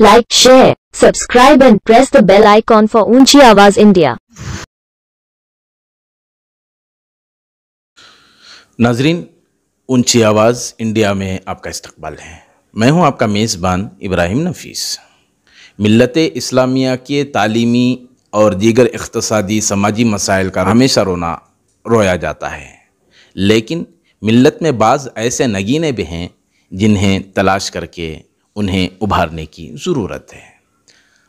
Like, share, subscribe and press the bell icon for Unchi Awaz India. नाजरीन ऊंची आवाज़ India में आपका इस्तकबाल है मैं हूं आपका मेज़बान इब्राहिम नफीस मिलत इस्लामिया के तालीमी और दीगर इकतसादी समाजी मसाइल का हमेशा रोना रोया जाता है लेकिन मिलत में बाज़ ऐसे नगीने भी हैं जिन्हें तलाश करके उन्हें उभारने की ज़रूरत है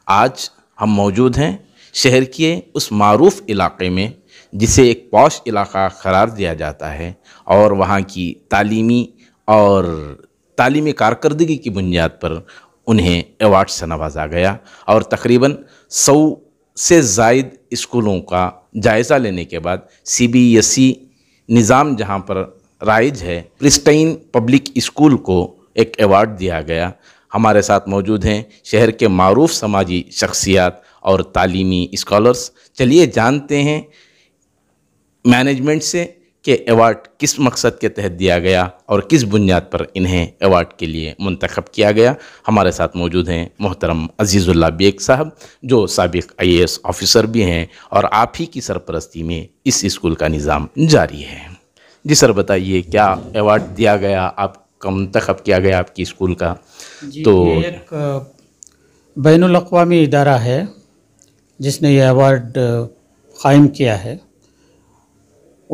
आज हम मौजूद हैं शहर के उस मरूफ़ इलाके में जिसे एक पौश इलाका करार दिया जाता है और वहाँ की तालीमी और तालीमी कारकर्दगी की बुनियाद पर उन्हें एवार्ड से नवाजा गया और तकरीबन सौ से जायद स्कूलों का जायज़ा लेने के बाद सी बी एस ई निज़ाम जहाँ पर राइज है प्रिस्टाइन पब्लिक स्कूल को एक अवार्ड दिया गया हमारे साथ मौजूद हैं शहर के मरूफ समाजी शख्सियात और तालीमी इस्कॉलर्स चलिए जानते हैं मैनेजमेंट से कि अवार्ड किस मकसद के तहत दिया गया और किस बुनियाद पर इन्हें अवार्ड के लिए मंतखब किया गया हमारे साथ मौजूद हैं मोहतरम अजीज़ुल्ला बेग साहब जो सबक आई ऑफ़िसर भी हैं और आप ही की सरपरस्ती में इस स्कूल का निज़ाम जारी है जी सर बताइए क्या अवार्ड दिया गया आप कम अब किया गया आपकी स्कूल का तो एक बैन अवी इदारा है जिसने ये अवार्ड क़ायम किया है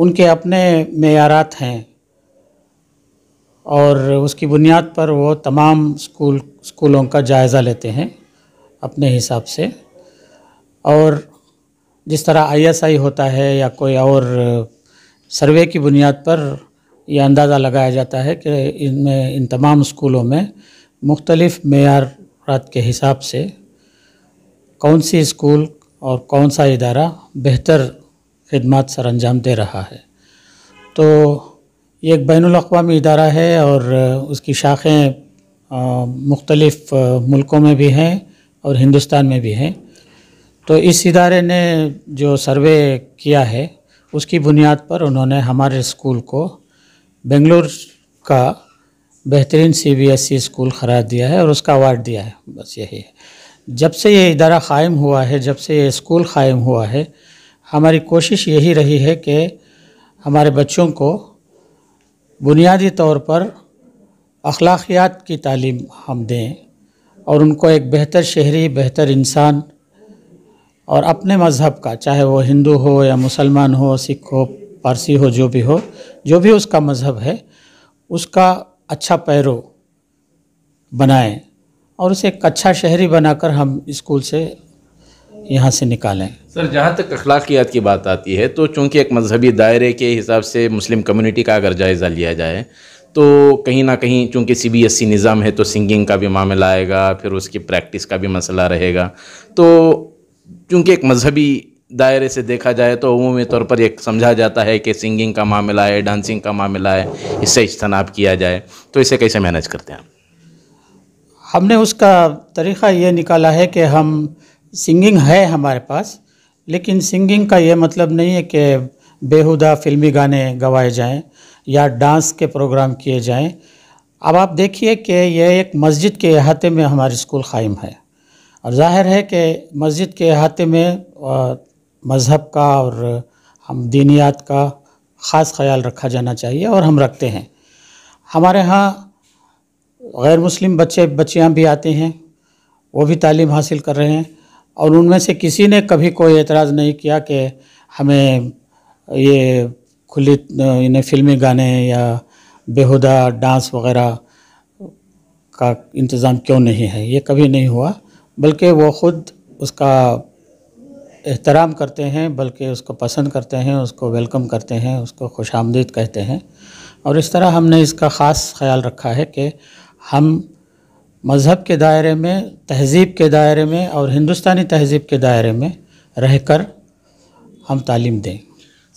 उनके अपने मैारात हैं और उसकी बुनियाद पर वो तमाम स्कूल स्कूलों का जायज़ा लेते हैं अपने हिसाब से और जिस तरह आईएसआई होता है या कोई और सर्वे की बुनियाद पर ये अंदाज़ा लगाया जाता है कि इनमें इन तमाम स्कूलों में मुख्तलिफ़ मैारात के हिसाब से कौन सी स्कूल और कौन सा इदारा बेहतर खदमात सर अंजाम दे रहा है तो ये एक बैन अवी इदारा है और उसकी शाखें मुख्तलफ़ मुल्कों में भी हैं और हिंदुस्तान में भी हैं तो इस इदारे ने जो सर्वे किया है उसकी बुनियाद पर उन्होंने हमारे स्कूल को बेंगलोर का बेहतरीन सीबीएसई e स्कूल करार दिया है और उसका अवार्ड दिया है बस यही है जब से ये इदारा क़ायम हुआ है जब से ये स्कूल क़ायम हुआ है हमारी कोशिश यही रही है कि हमारे बच्चों को बुनियादी तौर पर अखलाकियात की तालीम हम दें और उनको एक बेहतर शहरी बेहतर इंसान और अपने मज़हब का चाहे वो हिंदू हो या मुसलमान हो सिख हो पारसी हो जो भी हो जो भी उसका मज़हब है उसका अच्छा पैरो बनाएं और उसे एक अच्छा शहरी बनाकर हम स्कूल से यहाँ से निकालें सर जहाँ तक अखलाकियात की बात आती है तो चूँकि एक मजहबी दायरे के हिसाब से मुस्लिम कम्युनिटी का अगर जायज़ा लिया जाए तो कहीं ना कहीं चूँकि C B S E e निज़ाम है तो सिंगिंग का भी मामला आएगा फिर उसकी प्रैक्टिस का भी मसला रहेगा तो चूँकि एक मजहबी दायरे से देखा जाए तो अमूमी तौर पर एक समझा जाता है कि सिंगिंग का मामला है डांसिंग का मामला है इससे इज्तनाब किया जाए तो इसे कैसे मैनेज करते हैं हमने उसका तरीक़ा ये निकाला है कि हम सिंगिंग है हमारे पास लेकिन सिंगिंग का ये मतलब नहीं है कि बेहुदा फिल्मी गाने गवाए जाएं या डांस के प्रोग्राम किए जाएं अब आप देखिए कि यह एक मस्जिद के अहाते में हमारे स्कूल कायम है और जाहिर है कि मस्जिद के अहाते में मज़हब का और हम दीनियात का ख़ास ख्याल रखा जाना चाहिए और हम रखते हैं हमारे यहाँ गैर मुस्लिम बच्चे बच्चियाँ भी आते हैं वो भी तालीम हासिल कर रहे हैं और उनमें से किसी ने कभी कोई एतराज़ नहीं किया कि हमें ये खुली इन्हें फिल्मी गाने या बेहुदा डांस वगैरह का इंतज़ाम क्यों नहीं है ये कभी नहीं हुआ बल्कि वो ख़ुद उसका एहतराम करते हैं बल्कि उसको पसंद करते हैं उसको वेलकम करते हैं उसको खुश आमदीद कहते हैं और इस तरह हमने इसका ख़ास ख्याल रखा है कि हम मज़हब के दायरे में तहज़ीब के दायरे में और हिंदुस्तानी तहज़ीब के दायरे में रहकर हम तालीम दें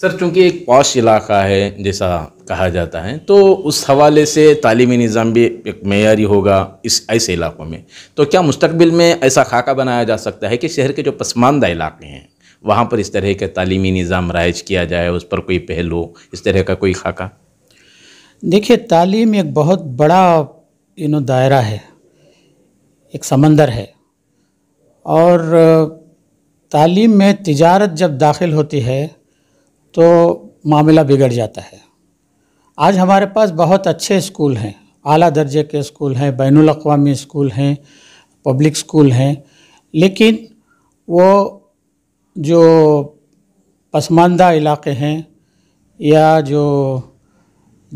सर चूँकि एक पॉश इलाका है जैसा कहा जाता है तो उस हवाले से तालीमी निज़ाम भी एक मैारी होगा इस ऐसे इलाकों में तो क्या मुस्तबिल में ऐसा खाका बनाया जा सकता है कि शहर के जो पसमानदा इलाके हैं वहाँ पर इस तरह के तालीमी निज़ाम राइज किया जाए उस पर कोई पहल हो इस तरह का कोई खाका देखिए तालीम एक बहुत बड़ा यू नो दायरा है एक समंदर है और तालीम में तजारत जब दाखिल होती है तो मामला बिगड़ जाता है आज हमारे पास बहुत अच्छे स्कूल हैं आला दर्जे के स्कूल हैं बैन अवी स्कूल हैं पब्लिक स्कूल हैं लेकिन वो जो पसमानदा इलाके हैं या जो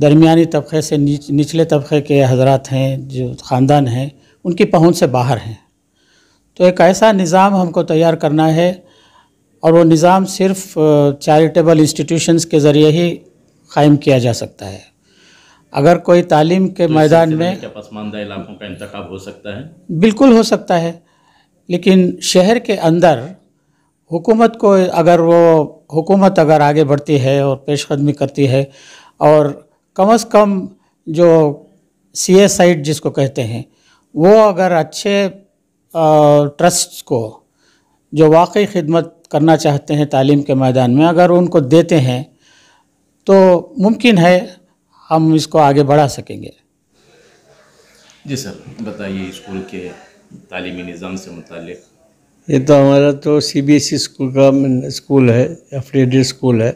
दरमिया तबके से नीच निचले तबके के हजरात हैं जो ख़ानदान हैं उनकी पहुंच से बाहर हैं तो एक ऐसा निज़ाम हमको तैयार करना है और वो निज़ाम सिर्फ चैरिटेबल इंस्टीट्यूशंस के ज़रिए ही कायम किया जा सकता है अगर कोई तालीम के तो मैदान में पसमानदा इलाकों का इंतखब हो सकता है बिल्कुल हो सकता है लेकिन शहर के अंदर हुकूमत को अगर वो हुकूमत अगर आगे बढ़ती है और पेशकदमी करती है और कम अज़ कम जो सी एस साइट जिसको कहते हैं वो अगर अच्छे ट्रस्ट को जो वाकई खिदमत करना चाहते हैं तालीम के मैदान में अगर उनको देते हैं तो मुमकिन है हम इसको आगे बढ़ा सकेंगे जी सर बताइए स्कूल के तालीमी निज़ाम से मुतल ये तो हमारा तो C B S E school का स्कूल है एफिलेटेड स्कूल है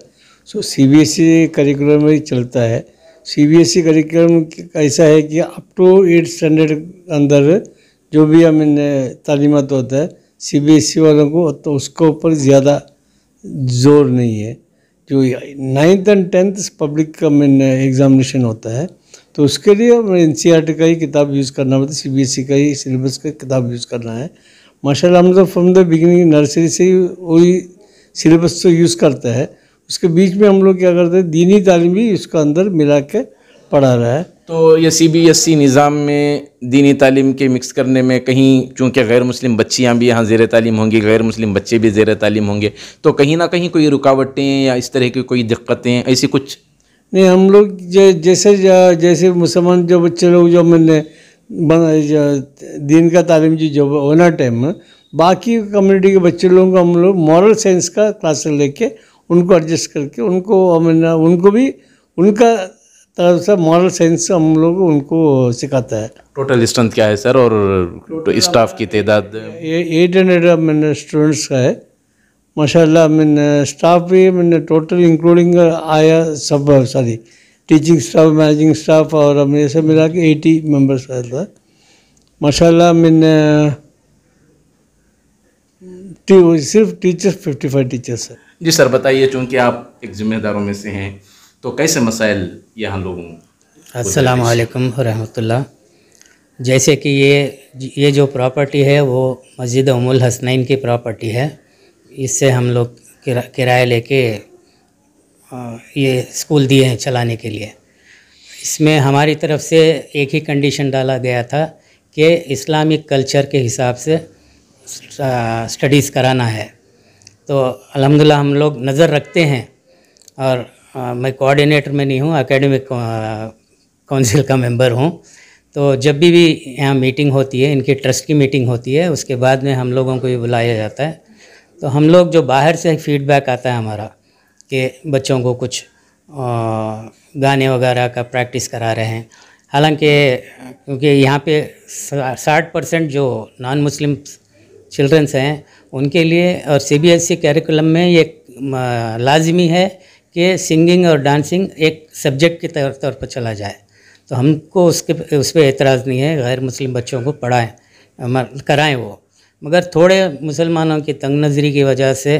so C B S E curriculum ही चलता है C B S E curriculum ऐसा है कि अप टू एट स्टैंडर्ड के अंदर जो भी हमें तालीमत होता है सीबीएसई e वालों को तो उसके ऊपर ज़्यादा जोर नहीं है जो नाइन्थ एंड टेंथ पब्लिक का मैंने एग्जामिनेशन होता है तो उसके लिए हमें एन e का ही किताब यूज़ करना पड़ता है सी बी एस ई का ही सिलेबस का किताब यूज़ करना है माशाल्लाह हम तो फ्रॉम द बिगिनिंग नर्सरी से ही वही सिलेबस तो यूज़ करता है उसके बीच में हम लोग क्या करते हैं दीनी तालीम भी उसका अंदर मिला के पढ़ा रहा है तो ये सी बी एस ई निज़ाम में दीनी तालीम के मिक्स करने में कहीं चूँकि गैर मुस्लिम बच्चियाँ भी यहाँ ज़ेर तालीम होंगी गैर मुस्लिम बच्चे भी ज़ेर तालीम होंगे तो कहीं ना कहीं कोई रुकावटें या इस तरह की कोई दिक्कतें ऐसी कुछ नहीं हम लोग जैसे जैसे मुसलमान जो बच्चे लोग जो मैंने दीन का तालीम जो जब होना टाइम में बाकी कम्युनिटी के बच्चे लोगों को हम लोग मॉरल साइंस का क्लासेस लेके उनको एडजस्ट करके उनको मैंने उनको भी उनका तब सब मॉरल साइंस हम लोग उनको सिखाता है टोटल स्ट्रेंथ क्या है सर और तो स्टाफ की तदाद एट हंड्रेड मैंने स्टूडेंट्स का है माशाल्लाह मैंने स्टाफ भी मैंने टोटल इंक्लूडिंग आया सब सारी टीचिंग स्टाफ मैनेजिंग स्टाफ और हमने सब मिला के एटी मेम्बर्स आया था माशा मैंने सिर्फ टीचर्स फिफ्टी फाइव टीचर्स है जी सर बताइए चूँकि आप एक जिम्मेदारों में से हैं तो कैसे मसाइल यहाँ लोगों अस्सलाम वालेकुम जैसे कि ये ये जो प्रॉपर्टी है वो मस्जिद उमुल हसनैन की प्रॉपर्टी है इससे हम लोग किरा, किराए लेके ये स्कूल दिए हैं चलाने के लिए इसमें हमारी तरफ से एक ही कंडीशन डाला गया था कि इस्लामिक कल्चर के हिसाब से स्टडीज़ कराना है तो अलहमदिल्ला हम लोग नज़र रखते हैं और आ, मैं कोऑर्डिनेटर में नहीं हूँ एकेडमिक काउंसिल का मेंबर हूँ तो जब भी भी यहाँ मीटिंग होती है इनकी ट्रस्ट की मीटिंग होती है उसके बाद में हम लोगों को भी बुलाया जाता है तो हम लोग जो बाहर से फीडबैक आता है हमारा कि बच्चों को कुछ आ, गाने वगैरह का प्रैक्टिस करा रहे हैं हालांकि क्योंकि यहाँ पे साठ परसेंट जो नॉन मुस्लिम चिल्ड्रंस हैं उनके लिए और C B S E curriculum में ये लाजमी है कि सिंगिंग और डांसिंग एक सब्जेक्ट के तौर तौर पर चला जाए तो हमको उसके उस पर एतराज़ नहीं है गैर मुस्लिम बच्चों को पढ़ाएं कराएँ वो मगर थोड़े मुसलमानों की तंग नज़री की वजह से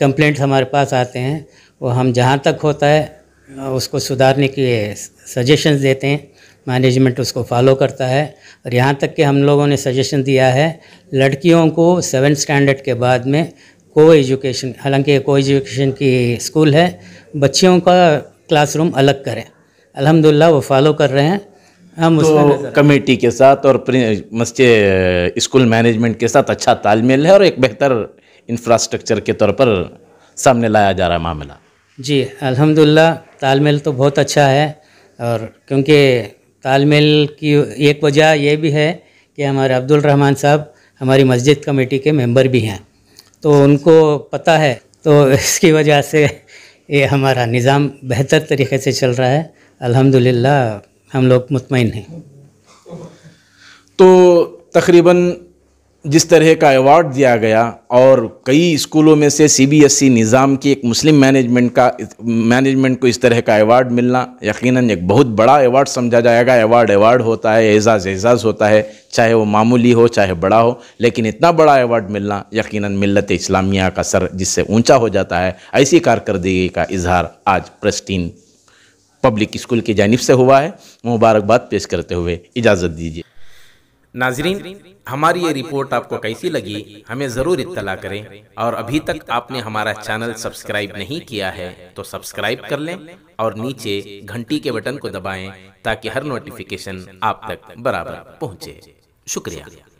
कंप्लेंट्स हमारे पास आते हैं वो हम जहाँ तक होता है उसको सुधारने के सजेशंस देते हैं मैनेजमेंट उसको फॉलो करता है और यहाँ तक कि हम लोगों ने सजेशन दिया है लड़कियों को सेवन स्टैंडर्ड के बाद में को एजुकेशन हालांकि को एजुकेशन की स्कूल है बच्चियों का क्लासरूम अलग करें अल्हम्दुलिल्लाह वो फॉलो कर रहे हैं हम तो कमेटी के साथ और मस्जिद स्कूल मैनेजमेंट के साथ अच्छा तालमेल है और एक बेहतर इंफ्रास्ट्रक्चर के तौर पर सामने लाया जा रहा है मामला जी अलहमदिल्ला तालमेल तो बहुत अच्छा है और क्योंकि तालमेल की एक वजह यह भी है कि हमारे अब्दुल रहमान साहब हमारी मस्जिद कमेटी के मेंबर भी हैं तो उनको पता है तो इसकी वजह से ये हमारा निज़ाम बेहतर तरीके से चल रहा है अल्हम्दुलिल्लाह हम लोग मुतमिन हैं तो तकरीबन जिस तरह का अवार्ड दिया गया और कई स्कूलों में से सीबीएसई e निज़ाम की एक मुस्लिम मैनेजमेंट का मैनेजमेंट को इस तरह का अवार्ड मिलना यकीनन एक बहुत बड़ा अवार्ड समझा जाएगा अवार्ड अवार्ड होता है एजाज़ एजाज़ होता है चाहे वो मामूली हो चाहे बड़ा हो लेकिन इतना बड़ा अवार्ड मिलना यकीनन मिलत इस्लामिया का सर जिससे ऊँचा हो जाता है ऐसी कारकरी का इजहार आज प्रस्टीन पब्लिक स्कूल की जानब से हुआ है मुबारकबाद पेश करते हुए इजाज़त दीजिए नाजरीन हमारी ये रिपोर्ट आपको कैसी लगी हमें ज़रूर इत्तला करें और अभी तक आपने हमारा चैनल सब्सक्राइब नहीं किया है तो सब्सक्राइब कर लें और नीचे घंटी के बटन को दबाएं ताकि हर नोटिफिकेशन आप तक बराबर पहुंचे शुक्रिया